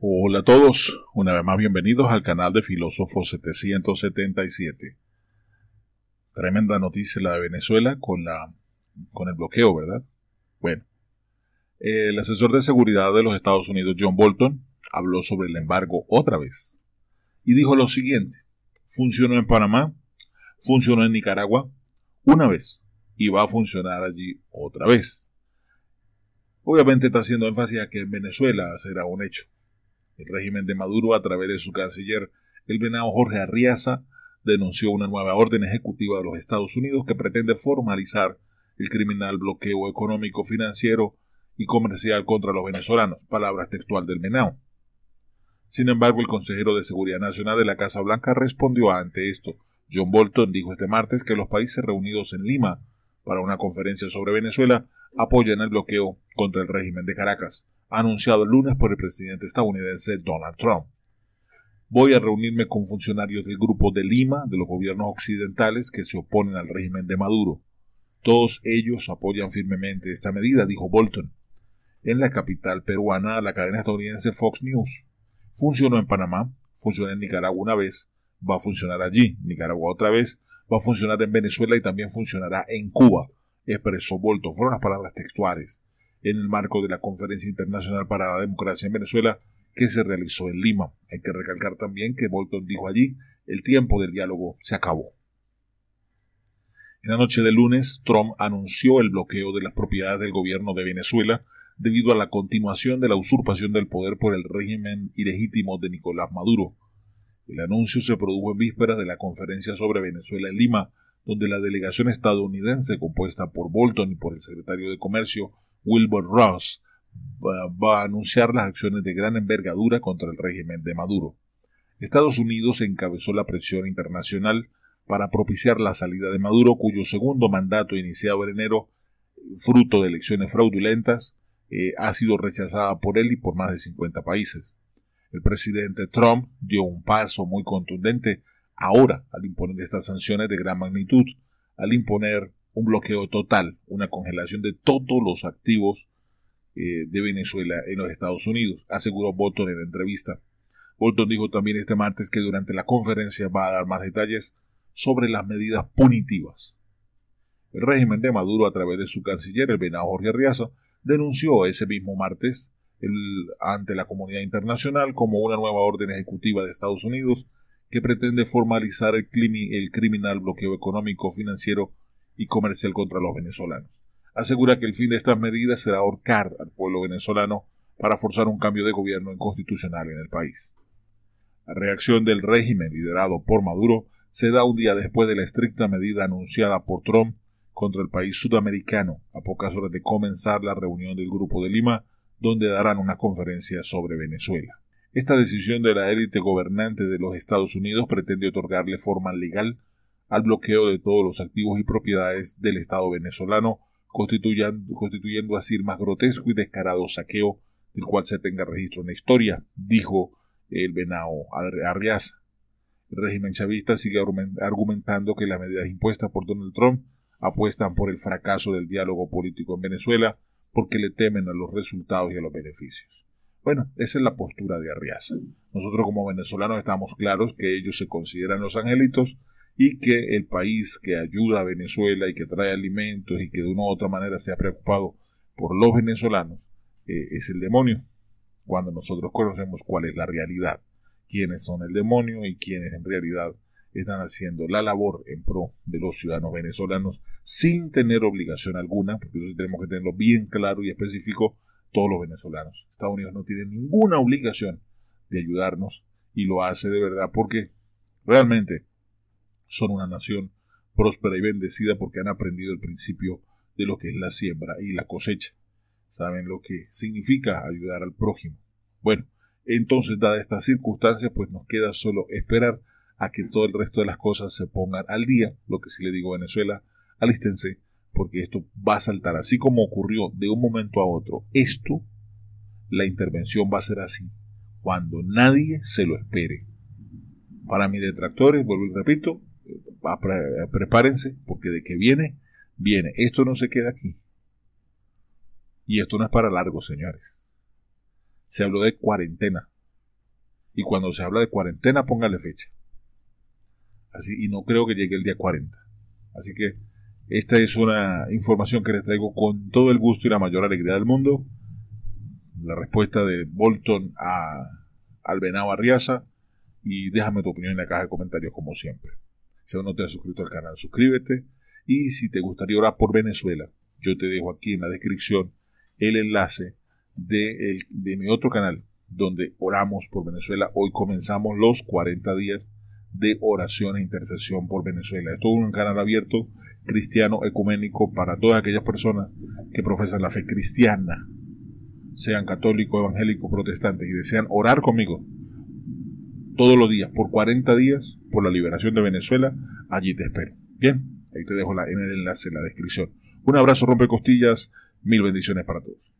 Hola a todos, una vez más bienvenidos al canal de Filósofo 777. Tremenda noticia la de Venezuela con, la, con el bloqueo, ¿verdad? Bueno, el asesor de seguridad de los Estados Unidos, John Bolton, habló sobre el embargo otra vez y dijo lo siguiente, funcionó en Panamá, funcionó en Nicaragua una vez y va a funcionar allí otra vez. Obviamente está haciendo énfasis a que en Venezuela será un hecho el régimen de Maduro, a través de su canciller, el venado Jorge Arriaza, denunció una nueva orden ejecutiva de los Estados Unidos que pretende formalizar el criminal bloqueo económico, financiero y comercial contra los venezolanos, palabras textual del Menao. Sin embargo, el consejero de Seguridad Nacional de la Casa Blanca respondió ante esto. John Bolton dijo este martes que los países reunidos en Lima para una conferencia sobre Venezuela apoyan el bloqueo contra el régimen de Caracas, anunciado el lunes por el presidente estadounidense Donald Trump. Voy a reunirme con funcionarios del Grupo de Lima de los gobiernos occidentales que se oponen al régimen de Maduro. Todos ellos apoyan firmemente esta medida, dijo Bolton. En la capital peruana, la cadena estadounidense Fox News. Funcionó en Panamá, funcionó en Nicaragua una vez, va a funcionar allí, Nicaragua otra vez, va a funcionar en Venezuela y también funcionará en Cuba expresó Bolton. Fueron las palabras textuales en el marco de la Conferencia Internacional para la Democracia en Venezuela que se realizó en Lima. Hay que recalcar también que Bolton dijo allí, el tiempo del diálogo se acabó. En la noche de lunes, Trump anunció el bloqueo de las propiedades del gobierno de Venezuela debido a la continuación de la usurpación del poder por el régimen ilegítimo de Nicolás Maduro. El anuncio se produjo en vísperas de la conferencia sobre Venezuela en Lima, donde la delegación estadounidense compuesta por Bolton y por el secretario de Comercio Wilbur Ross va a anunciar las acciones de gran envergadura contra el régimen de Maduro. Estados Unidos encabezó la presión internacional para propiciar la salida de Maduro, cuyo segundo mandato iniciado en enero, fruto de elecciones fraudulentas, eh, ha sido rechazada por él y por más de 50 países. El presidente Trump dio un paso muy contundente ahora al imponer estas sanciones de gran magnitud, al imponer un bloqueo total, una congelación de todos los activos eh, de Venezuela en los Estados Unidos, aseguró Bolton en la entrevista. Bolton dijo también este martes que durante la conferencia va a dar más detalles sobre las medidas punitivas. El régimen de Maduro, a través de su canciller, el venado Jorge Riaza, denunció ese mismo martes ante la comunidad internacional como una nueva orden ejecutiva de Estados Unidos que pretende formalizar el, el criminal bloqueo económico, financiero y comercial contra los venezolanos. Asegura que el fin de estas medidas será ahorcar al pueblo venezolano para forzar un cambio de gobierno inconstitucional en el país. La reacción del régimen liderado por Maduro se da un día después de la estricta medida anunciada por Trump contra el país sudamericano, a pocas horas de comenzar la reunión del Grupo de Lima, donde darán una conferencia sobre Venezuela. Esta decisión de la élite gobernante de los Estados Unidos pretende otorgarle forma legal al bloqueo de todos los activos y propiedades del Estado venezolano, constituyendo así el más grotesco y descarado saqueo del cual se tenga registro en la historia, dijo el venao Arias. El régimen chavista sigue argumentando que las medidas impuestas por Donald Trump apuestan por el fracaso del diálogo político en Venezuela porque le temen a los resultados y a los beneficios. Bueno, esa es la postura de Arriaza. Nosotros como venezolanos estamos claros que ellos se consideran los angelitos y que el país que ayuda a Venezuela y que trae alimentos y que de una u otra manera se ha preocupado por los venezolanos eh, es el demonio. Cuando nosotros conocemos cuál es la realidad, quiénes son el demonio y quiénes en realidad están haciendo la labor en pro de los ciudadanos venezolanos sin tener obligación alguna, porque eso tenemos que tenerlo bien claro y específico, todos los venezolanos. Estados Unidos no tiene ninguna obligación de ayudarnos y lo hace de verdad porque realmente son una nación próspera y bendecida porque han aprendido el principio de lo que es la siembra y la cosecha. Saben lo que significa ayudar al prójimo. Bueno, entonces, dadas estas circunstancias, pues nos queda solo esperar a que todo el resto de las cosas se pongan al día. Lo que sí le digo a Venezuela, alístense, porque esto va a saltar así como ocurrió de un momento a otro. Esto, la intervención va a ser así, cuando nadie se lo espere. Para mis detractores, vuelvo y repito, prepárense, porque de que viene, viene. Esto no se queda aquí. Y esto no es para largo, señores. Se habló de cuarentena. Y cuando se habla de cuarentena, póngale fecha. Así, y no creo que llegue el día 40. Así que esta es una información que les traigo con todo el gusto y la mayor alegría del mundo. La respuesta de Bolton a Albenao Arriaza. Y déjame tu opinión en la caja de comentarios como siempre. Si aún no te has suscrito al canal, suscríbete. Y si te gustaría orar por Venezuela, yo te dejo aquí en la descripción el enlace de, mi otro canal donde oramos por Venezuela. Hoy comenzamos los 40 días de oración e intercesión por Venezuela. Esto Es un canal abierto cristiano ecuménico para todas aquellas personas que profesan la fe cristiana, sean católicos evangélicos, protestantes y desean orar conmigo todos los días, por 40 días, por la liberación de Venezuela, allí te espero. Bien, ahí te dejo la, en el enlace en la descripción. Un abrazo, rompe costillas, mil bendiciones para todos.